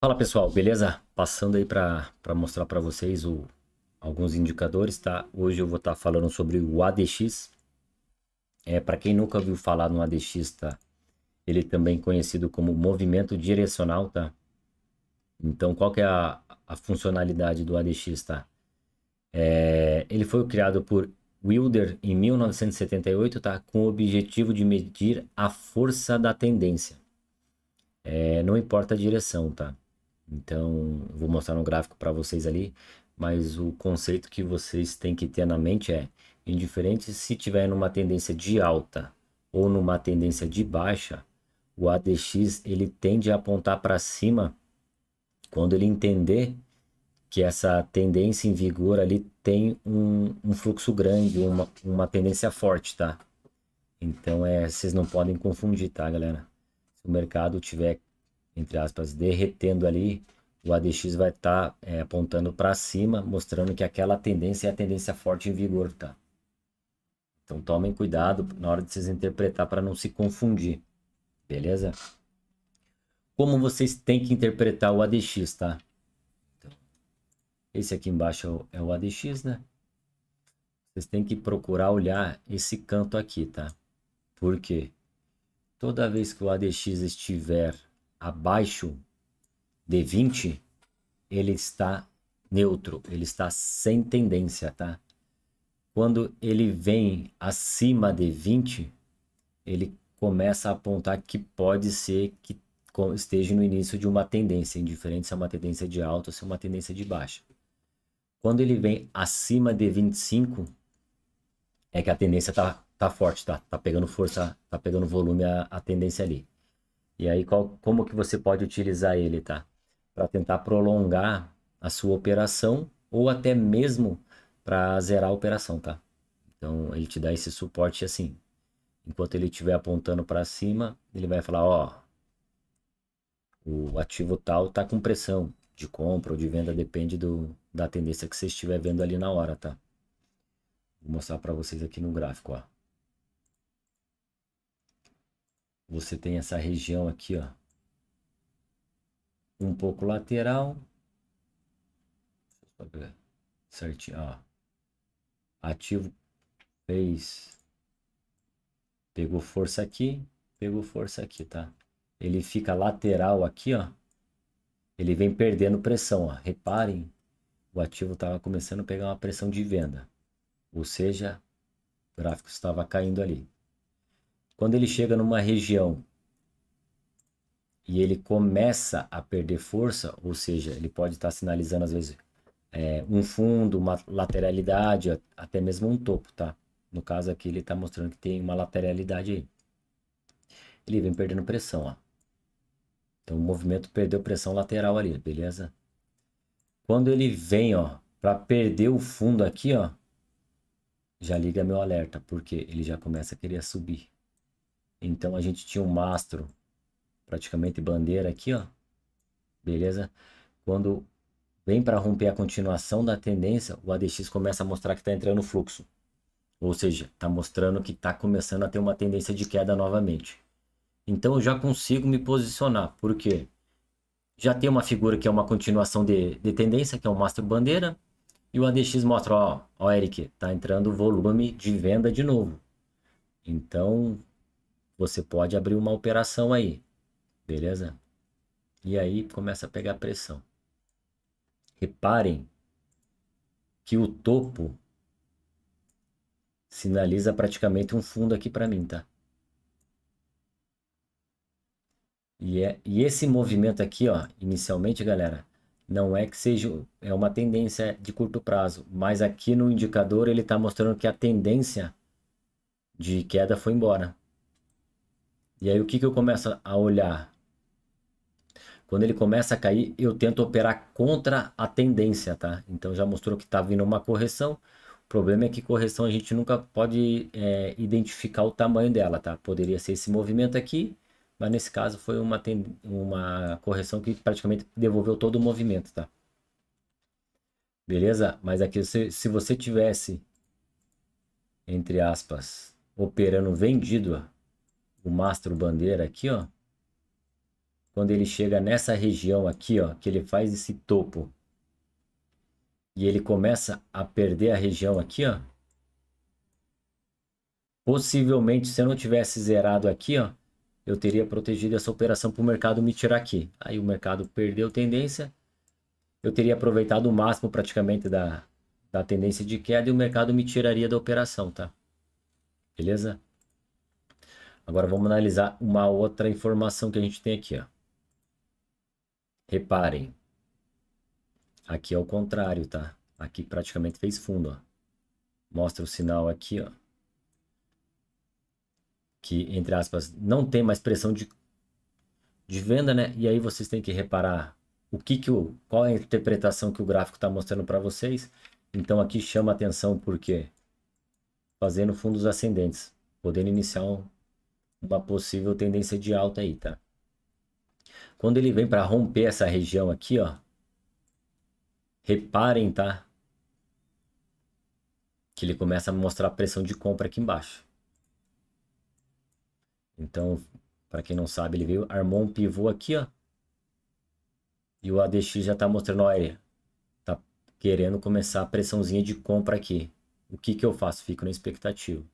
Fala pessoal, beleza? Passando aí para mostrar para vocês o, alguns indicadores, tá? Hoje eu vou estar tá falando sobre o ADX. É, para quem nunca viu falar no ADX, tá? Ele é também conhecido como movimento direcional, tá? Então, qual que é a, a funcionalidade do ADX, tá? É, ele foi criado por Wilder em 1978, tá? Com o objetivo de medir a força da tendência. É, não importa a direção, tá? Então, vou mostrar um gráfico para vocês ali, mas o conceito que vocês têm que ter na mente é, indiferente se tiver numa tendência de alta ou numa tendência de baixa, o ADX ele tende a apontar para cima quando ele entender que essa tendência em vigor ali tem um, um fluxo grande, uma, uma tendência forte, tá? Então, é, vocês não podem confundir, tá, galera? Se o mercado tiver entre aspas, derretendo ali, o ADX vai estar tá, é, apontando para cima, mostrando que aquela tendência é a tendência forte em vigor, tá? Então tomem cuidado na hora de vocês interpretar para não se confundir, beleza? Como vocês têm que interpretar o ADX, tá? Então, esse aqui embaixo é o é ADX, né? Vocês têm que procurar olhar esse canto aqui, tá? Por quê? Toda vez que o ADX estiver abaixo de 20, ele está neutro, ele está sem tendência, tá? Quando ele vem acima de 20, ele começa a apontar que pode ser que esteja no início de uma tendência, indiferente se é uma tendência de alta ou se é uma tendência de baixa. Quando ele vem acima de 25, é que a tendência tá, tá forte, tá, tá pegando força, tá pegando volume a, a tendência ali. E aí qual, como que você pode utilizar ele, tá? Para tentar prolongar a sua operação ou até mesmo para zerar a operação, tá? Então ele te dá esse suporte assim. Enquanto ele estiver apontando para cima, ele vai falar, ó, o ativo tal tá com pressão de compra ou de venda, depende do, da tendência que você estiver vendo ali na hora, tá? Vou mostrar para vocês aqui no gráfico, ó. Você tem essa região aqui, ó. Um pouco lateral. Certinho, ó. Ativo fez. Pegou força aqui, pegou força aqui, tá? Ele fica lateral aqui, ó. Ele vem perdendo pressão, ó. Reparem, o ativo estava começando a pegar uma pressão de venda. Ou seja, o gráfico estava caindo ali. Quando ele chega numa região e ele começa a perder força, ou seja, ele pode estar sinalizando às vezes é, um fundo, uma lateralidade, até mesmo um topo, tá? No caso aqui ele está mostrando que tem uma lateralidade aí. Ele vem perdendo pressão, ó. Então o movimento perdeu pressão lateral ali, beleza? Quando ele vem, ó, para perder o fundo aqui, ó, já liga meu alerta, porque ele já começa a querer subir. Então a gente tinha um mastro, praticamente bandeira aqui, ó. Beleza? Quando vem para romper a continuação da tendência, o ADX começa a mostrar que está entrando fluxo. Ou seja, está mostrando que está começando a ter uma tendência de queda novamente. Então eu já consigo me posicionar. Por quê? Já tem uma figura que é uma continuação de, de tendência, que é o Master Bandeira. E o ADX mostra, ó, ó Eric, está entrando volume de venda de novo. Então você pode abrir uma operação aí, beleza? E aí começa a pegar pressão. Reparem que o topo sinaliza praticamente um fundo aqui para mim, tá? E, é, e esse movimento aqui, ó, inicialmente, galera, não é que seja é uma tendência de curto prazo, mas aqui no indicador ele está mostrando que a tendência de queda foi embora. E aí o que, que eu começo a olhar? Quando ele começa a cair, eu tento operar contra a tendência, tá? Então já mostrou que está vindo uma correção. O problema é que correção a gente nunca pode é, identificar o tamanho dela, tá? Poderia ser esse movimento aqui, mas nesse caso foi uma, uma correção que praticamente devolveu todo o movimento, tá? Beleza? Mas aqui, se, se você tivesse, entre aspas, operando vendido, o mastro bandeira aqui, ó. Quando ele chega nessa região aqui, ó, que ele faz esse topo. E ele começa a perder a região aqui, ó. Possivelmente, se eu não tivesse zerado aqui, ó, eu teria protegido essa operação para o mercado me tirar aqui. Aí o mercado perdeu tendência, eu teria aproveitado o máximo praticamente da, da tendência de queda e o mercado me tiraria da operação, tá? Beleza? Agora vamos analisar uma outra informação que a gente tem aqui. Ó. Reparem. Aqui é o contrário, tá? Aqui praticamente fez fundo, ó. Mostra o sinal aqui, ó. Que, entre aspas, não tem mais pressão de, de venda, né? E aí vocês têm que reparar o que que o, qual é a interpretação que o gráfico está mostrando para vocês. Então aqui chama atenção porque fazendo fundos ascendentes, podendo iniciar um uma possível tendência de alta aí, tá? Quando ele vem para romper essa região aqui, ó, reparem, tá? Que ele começa a mostrar pressão de compra aqui embaixo. Então, para quem não sabe, ele veio, armou um pivô aqui, ó. E o ADX já tá mostrando, olha, tá querendo começar a pressãozinha de compra aqui. O que que eu faço? Fico na expectativa.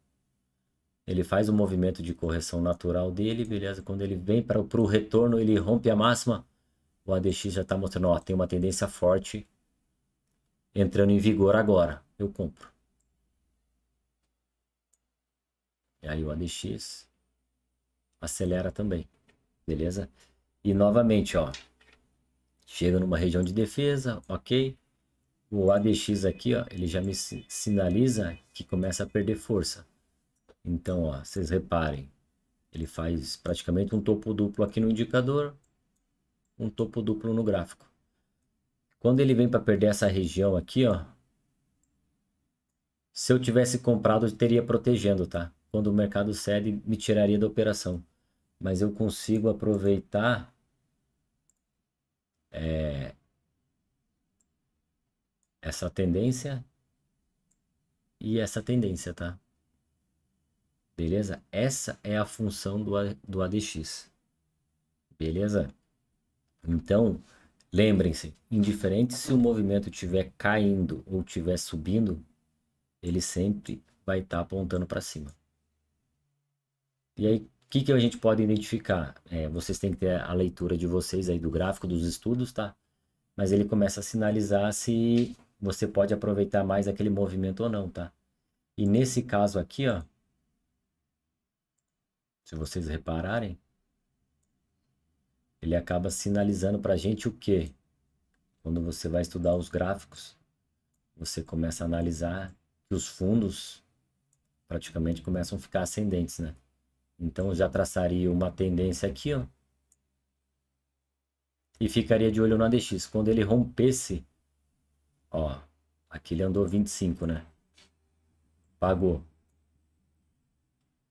Ele faz o movimento de correção natural dele, beleza? Quando ele vem para o retorno, ele rompe a máxima. O ADX já está mostrando, ó, tem uma tendência forte entrando em vigor agora. Eu compro. E aí o ADX acelera também, beleza? E novamente, ó, chega numa região de defesa, ok? O ADX aqui, ó, ele já me sinaliza que começa a perder força. Então, ó, vocês reparem, ele faz praticamente um topo duplo aqui no indicador, um topo duplo no gráfico. Quando ele vem para perder essa região aqui, ó, se eu tivesse comprado, eu teria protegendo, tá? Quando o mercado cede, me tiraria da operação. Mas eu consigo aproveitar é, essa tendência e essa tendência, tá? Beleza? Essa é a função do, do ADX. Beleza? Então, lembrem-se, indiferente se o movimento estiver caindo ou estiver subindo, ele sempre vai estar tá apontando para cima. E aí, o que, que a gente pode identificar? É, vocês têm que ter a leitura de vocês aí do gráfico, dos estudos, tá? Mas ele começa a sinalizar se você pode aproveitar mais aquele movimento ou não, tá? E nesse caso aqui, ó, se vocês repararem, ele acaba sinalizando para a gente o que? Quando você vai estudar os gráficos, você começa a analisar que os fundos praticamente começam a ficar ascendentes, né? Então eu já traçaria uma tendência aqui, ó. E ficaria de olho no ADX. Quando ele rompesse, ó, aqui ele andou 25, né? Pagou.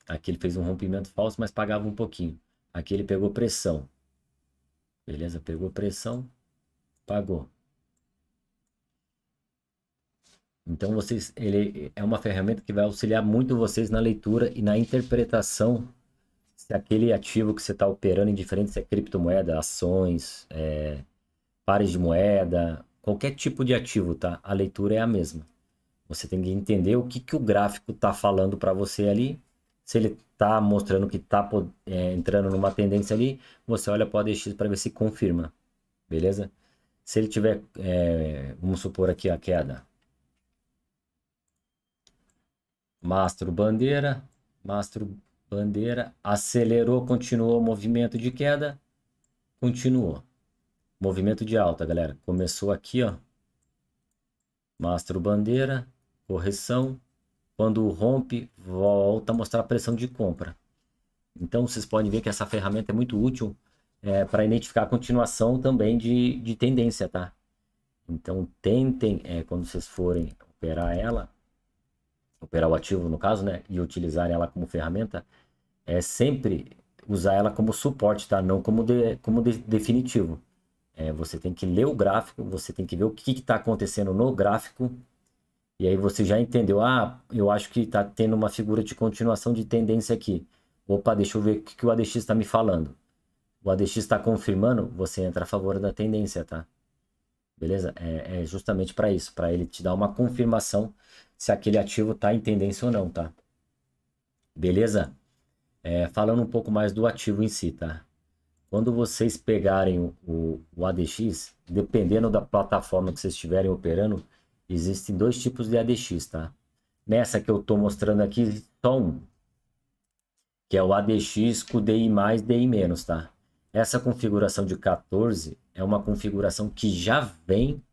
Aqui ele fez um rompimento falso, mas pagava um pouquinho. Aqui ele pegou pressão. Beleza, pegou pressão, pagou. Então vocês, ele é uma ferramenta que vai auxiliar muito vocês na leitura e na interpretação se aquele ativo que você está operando em é diferentes é criptomoeda, ações, é, pares de moeda, qualquer tipo de ativo, tá? A leitura é a mesma. Você tem que entender o que, que o gráfico está falando para você ali se ele está mostrando que está é, entrando numa tendência ali, você olha para o ADX para ver se confirma, beleza? Se ele tiver, é, vamos supor aqui a queda. Mastro bandeira, mastro bandeira, acelerou, continuou o movimento de queda, continuou. Movimento de alta, galera. Começou aqui, ó. Mastro bandeira, correção, quando rompe, volta a mostrar a pressão de compra. Então vocês podem ver que essa ferramenta é muito útil é, para identificar a continuação também de, de tendência, tá? Então tentem, é, quando vocês forem operar ela, operar o ativo no caso, né? E utilizar ela como ferramenta, é sempre usar ela como suporte, tá? Não como, de, como de, definitivo. É, você tem que ler o gráfico, você tem que ver o que está acontecendo no gráfico e aí você já entendeu, ah, eu acho que está tendo uma figura de continuação de tendência aqui. Opa, deixa eu ver o que, o ADX está me falando. O ADX está confirmando, você entra a favor da tendência, tá? Beleza? É, é justamente para isso, para ele te dar uma confirmação se aquele ativo está em tendência ou não, tá? Beleza? É, falando um pouco mais do ativo em si, tá? Quando vocês pegarem o, o ADX, dependendo da plataforma que vocês estiverem operando, Existem dois tipos de ADX, tá? Nessa que eu estou mostrando aqui, só um. Que é o ADX com DI+, DI-, tá? Essa configuração de 14 é uma configuração que já vem,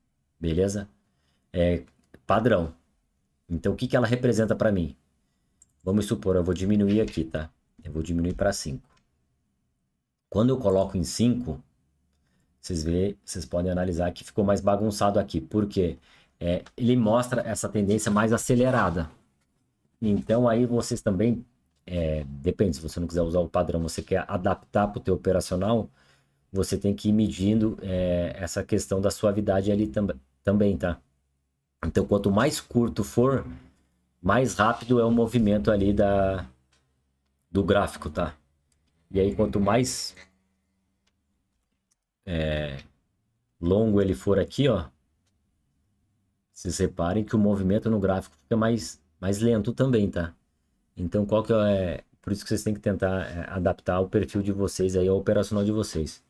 beleza? É padrão. Então, o que, que ela representa para mim? Vamos supor, eu vou diminuir aqui, tá? Eu vou diminuir para 5. Quando eu coloco em 5, vocês, vê, vocês podem analisar que ficou mais bagunçado aqui. Por quê? Porque é, ele mostra essa tendência mais acelerada. Então aí vocês também, é, depende, se você não quiser usar o padrão, você quer adaptar para o teu operacional, você tem que ir medindo é, essa questão da suavidade ali tam também, tá? Então quanto mais curto for, mais rápido é o movimento ali da, do gráfico, tá? E aí quanto mais é, longo ele for aqui, ó, vocês reparem que o movimento no gráfico fica mais, mais lento também, tá? Então, qual que é... é por isso que vocês têm que tentar é, adaptar o perfil de vocês aí ao operacional de vocês.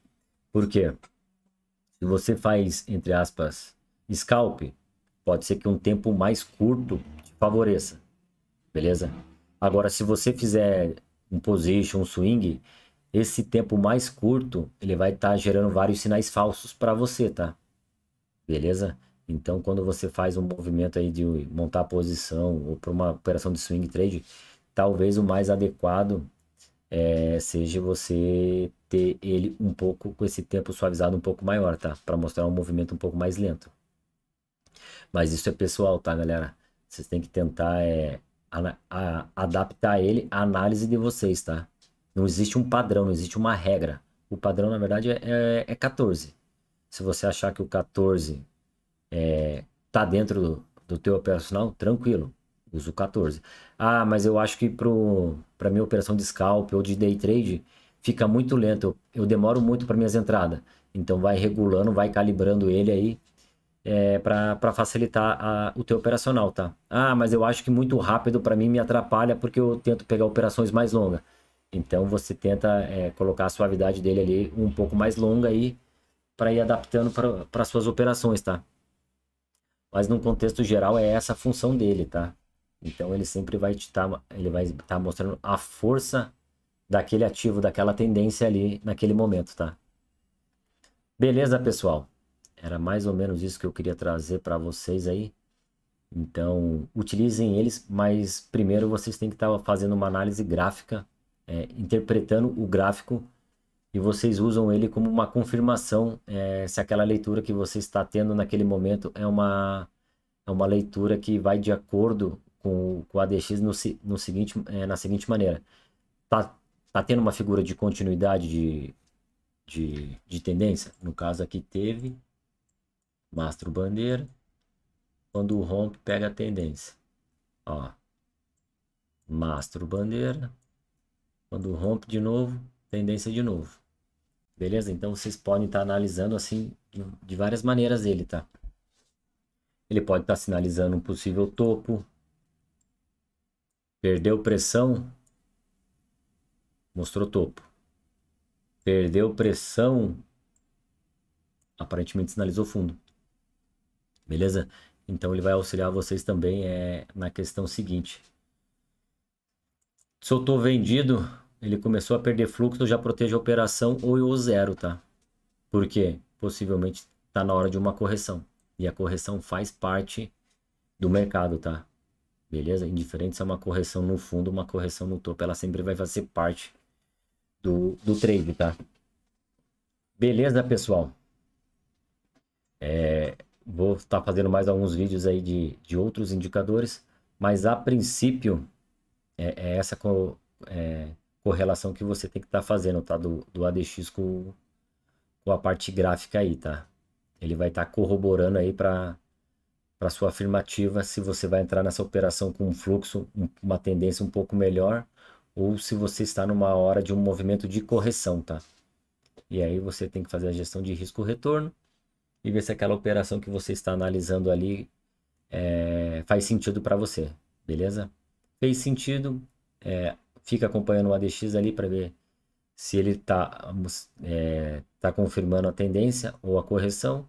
Por quê? Se você faz, entre aspas, scalp, pode ser que um tempo mais curto te favoreça, beleza? Agora, se você fizer um position, um swing, esse tempo mais curto, ele vai estar tá gerando vários sinais falsos para você, tá? Beleza? Então, quando você faz um movimento aí de montar posição ou para uma operação de swing trade, talvez o mais adequado é, seja você ter ele um pouco com esse tempo suavizado um pouco maior, tá? Para mostrar um movimento um pouco mais lento. Mas isso é pessoal, tá, galera? Vocês têm que tentar é, a, a, adaptar ele à análise de vocês, tá? Não existe um padrão, não existe uma regra. O padrão, na verdade, é, é, é 14. Se você achar que o 14 é, tá dentro do, do teu operacional, tranquilo, uso 14. Ah, mas eu acho que para minha operação de scalp ou de day trade fica muito lento, eu, eu demoro muito para minhas entradas. Então vai regulando, vai calibrando ele aí é, para facilitar a, o teu operacional, tá? Ah, mas eu acho que muito rápido para mim me atrapalha porque eu tento pegar operações mais longas. Então você tenta é, colocar a suavidade dele ali um pouco mais longa aí para ir adaptando para suas operações, tá? Mas num contexto geral é essa a função dele, tá? Então ele sempre vai estar tá, ele vai estar tá mostrando a força daquele ativo, daquela tendência ali naquele momento, tá? Beleza, pessoal? Era mais ou menos isso que eu queria trazer para vocês aí. Então, utilizem eles, mas primeiro vocês têm que estar tá fazendo uma análise gráfica, é, interpretando o gráfico e vocês usam ele como uma confirmação é, se aquela leitura que você está tendo naquele momento é uma, é uma leitura que vai de acordo com, com o ADX no, no seguinte, é, na seguinte maneira. está tá tendo uma figura de continuidade de, de, de tendência? No caso aqui teve mastro bandeira. Quando rompe, pega a tendência. Ó, mastro bandeira. Quando rompe de novo, tendência de novo. Beleza? Então vocês podem estar tá analisando assim de, várias maneiras ele, tá? Ele pode estar tá sinalizando um possível topo. Perdeu pressão. Mostrou topo. Perdeu pressão. Aparentemente sinalizou fundo. Beleza? Então ele vai auxiliar vocês também é, na questão seguinte. Se eu estou vendido, ele começou a perder fluxo, já proteja a operação ou o zero, tá? Porque possivelmente está na hora de uma correção. E a correção faz parte do mercado, tá? Beleza? Indiferente se é uma correção no fundo, uma correção no topo, ela sempre vai fazer parte do, do trade, tá? Beleza, pessoal? É, vou estar tá fazendo mais alguns vídeos aí de, de outros indicadores, mas a princípio é, é essa é, correlação que você tem que estar tá fazendo, tá? Do, do ADX com, com a parte gráfica aí, tá? Ele vai estar tá corroborando aí para para sua afirmativa se você vai entrar nessa operação com um fluxo, uma tendência um pouco melhor ou se você está numa hora de um movimento de correção, tá? E aí você tem que fazer a gestão de risco retorno e ver se aquela operação que você está analisando ali é, faz sentido para você, beleza? Fez sentido, é, fica acompanhando o ADX ali para ver se ele está é, tá confirmando a tendência ou a correção,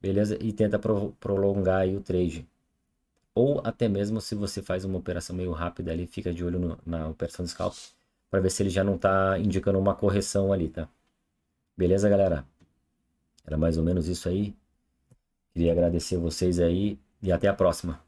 beleza? E tenta pro, prolongar aí o trade. Ou até mesmo se você faz uma operação meio rápida ali, fica de olho no, na operação de scalp para ver se ele já não está indicando uma correção ali, tá? Beleza, galera? Era mais ou menos isso aí. Queria agradecer vocês aí e até a próxima.